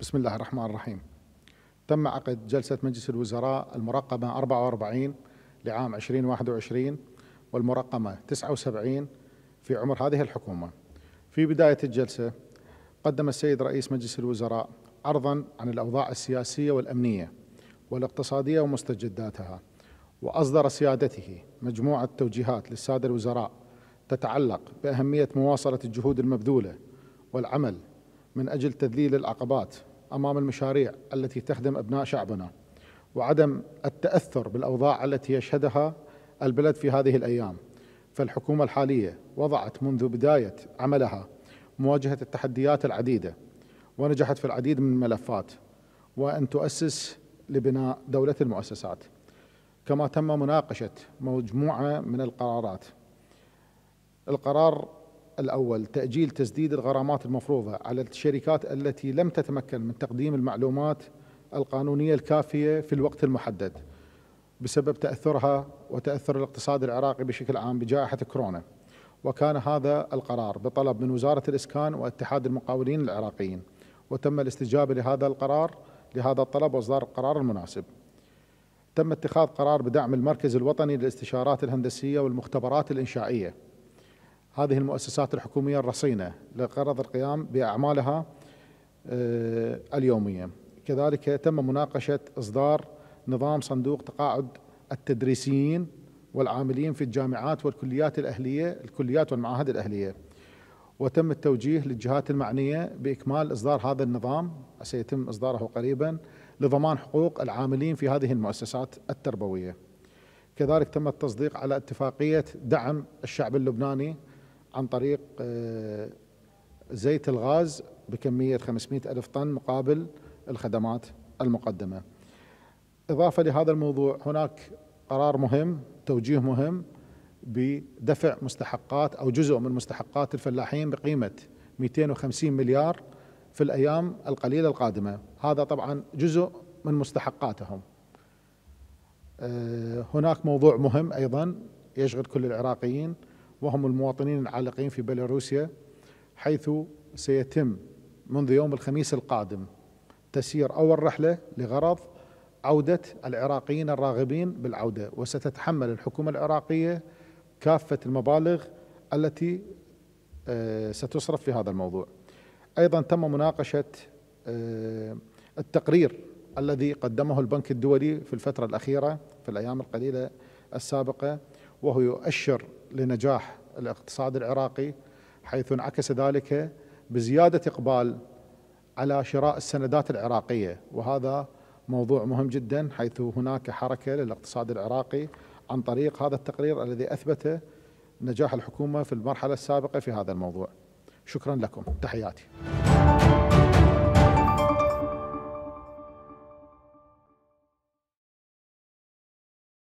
بسم الله الرحمن الرحيم تم عقد جلسة مجلس الوزراء المرقمة 44 لعام 2021 والمرقمة 79 في عمر هذه الحكومة في بداية الجلسة قدم السيد رئيس مجلس الوزراء عرضا عن الأوضاع السياسية والأمنية والاقتصادية ومستجداتها وأصدر سيادته مجموعة توجيهات للسادة الوزراء تتعلق بأهمية مواصلة الجهود المبذولة والعمل من أجل تذليل العقبات امام المشاريع التي تخدم ابناء شعبنا وعدم التاثر بالاوضاع التي يشهدها البلد في هذه الايام فالحكومه الحاليه وضعت منذ بدايه عملها مواجهه التحديات العديده ونجحت في العديد من الملفات وان تؤسس لبناء دوله المؤسسات كما تم مناقشه مجموعه من القرارات القرار الأول تأجيل تسديد الغرامات المفروضة على الشركات التي لم تتمكن من تقديم المعلومات القانونية الكافية في الوقت المحدد بسبب تأثرها وتأثر الاقتصاد العراقي بشكل عام بجائحة كورونا وكان هذا القرار بطلب من وزارة الإسكان واتحاد المقاولين العراقيين وتم الاستجابة لهذا القرار لهذا الطلب وإصدار القرار المناسب تم اتخاذ قرار بدعم المركز الوطني للاستشارات الهندسية والمختبرات الإنشائية هذه المؤسسات الحكومية الرصينة لغرض القيام بأعمالها آه، اليومية كذلك تم مناقشة إصدار نظام صندوق تقاعد التدريسيين والعاملين في الجامعات والكليات الأهلية الكليات والمعاهد الأهلية وتم التوجيه للجهات المعنية بإكمال إصدار هذا النظام سيتم إصداره قريبا لضمان حقوق العاملين في هذه المؤسسات التربوية كذلك تم التصديق على اتفاقية دعم الشعب اللبناني عن طريق آه، زيت الغاز بكمية 500 ألف طن مقابل الخدمات المقدمة إضافة لهذا الموضوع هناك قرار مهم توجيه مهم بدفع مستحقات أو جزء من مستحقات الفلاحين بقيمة 250 مليار في الأيام القليلة القادمة هذا طبعا جزء من مستحقاتهم آه، هناك موضوع مهم أيضا يشغل كل العراقيين وهم المواطنين العالقين في بيلاروسيا حيث سيتم منذ يوم الخميس القادم تسيير أول رحلة لغرض عودة العراقيين الراغبين بالعودة وستتحمل الحكومة العراقية كافة المبالغ التي آه، ستصرف في هذا الموضوع أيضا تم مناقشة آه، التقرير الذي قدمه البنك الدولي في الفترة الأخيرة في الأيام القليلة السابقة وهو يؤشر لنجاح الاقتصاد العراقي حيث انعكس ذلك بزيادة إقبال على شراء السندات العراقية وهذا موضوع مهم جدا حيث هناك حركة للاقتصاد العراقي عن طريق هذا التقرير الذي أثبت نجاح الحكومة في المرحلة السابقة في هذا الموضوع شكرا لكم تحياتي